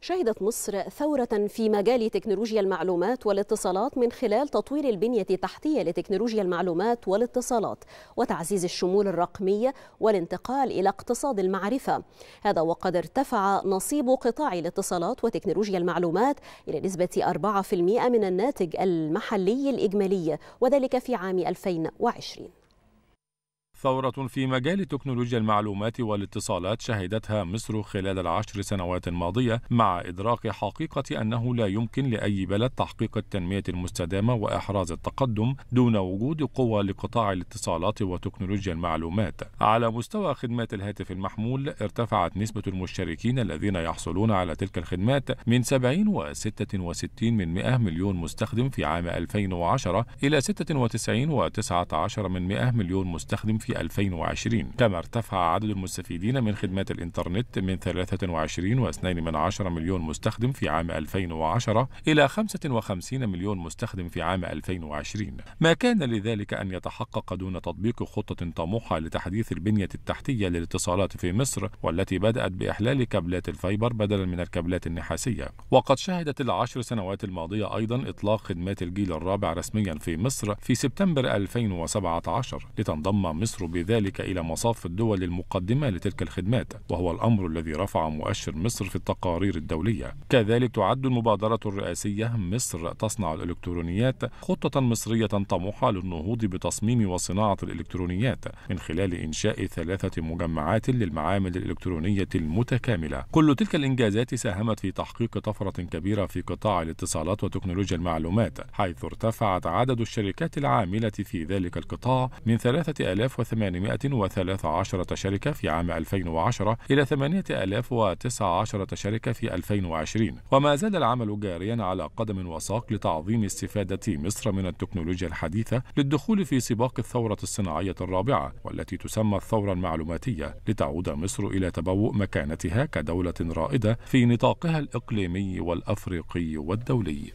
شهدت مصر ثورة في مجال تكنولوجيا المعلومات والاتصالات من خلال تطوير البنية التحتية لتكنولوجيا المعلومات والاتصالات وتعزيز الشمول الرقمية والانتقال إلى اقتصاد المعرفة هذا وقد ارتفع نصيب قطاع الاتصالات وتكنولوجيا المعلومات إلى نسبة 4% من الناتج المحلي الإجمالي وذلك في عام 2020 ثورة في مجال تكنولوجيا المعلومات والاتصالات شهدتها مصر خلال العشر سنوات الماضية مع إدراك حقيقة أنه لا يمكن لأي بلد تحقيق التنمية المستدامة وإحراز التقدم دون وجود قوة لقطاع الاتصالات وتكنولوجيا المعلومات. على مستوى خدمات الهاتف المحمول ارتفعت نسبة المشتركين الذين يحصلون على تلك الخدمات من 70 و66 من 100 مليون مستخدم في عام 2010 إلى 96 و19 من 100 مليون مستخدم في في 2020 كما ارتفع عدد المستفيدين من خدمات الإنترنت من 23.2 مليون مستخدم في عام 2010 إلى 55 مليون مستخدم في عام 2020 ما كان لذلك أن يتحقق دون تطبيق خطة طموحة لتحديث البنية التحتية للاتصالات في مصر والتي بدأت بإحلال كابلات الفايبر بدلا من الكابلات النحاسية وقد شهدت العشر سنوات الماضية أيضا إطلاق خدمات الجيل الرابع رسميا في مصر في سبتمبر 2017 لتنضم مصر مصر بذلك إلى مصاف الدول المقدمة لتلك الخدمات وهو الأمر الذي رفع مؤشر مصر في التقارير الدولية كذلك تعد المبادرة الرئاسية مصر تصنع الإلكترونيات خطة مصرية طموحة للنهوض بتصميم وصناعة الإلكترونيات من خلال إنشاء ثلاثة مجمعات للمعامل الإلكترونية المتكاملة كل تلك الإنجازات ساهمت في تحقيق طفرة كبيرة في قطاع الاتصالات وتكنولوجيا المعلومات حيث ارتفعت عدد الشركات العاملة في ذلك القطاع من 3000 813 شركة في عام 2010 إلى 8019 شركة في 2020 وما زال العمل جاريا على قدم وساق لتعظيم استفادة مصر من التكنولوجيا الحديثة للدخول في سباق الثورة الصناعية الرابعة والتي تسمى الثورة المعلوماتية لتعود مصر إلى تبوء مكانتها كدولة رائدة في نطاقها الإقليمي والأفريقي والدولي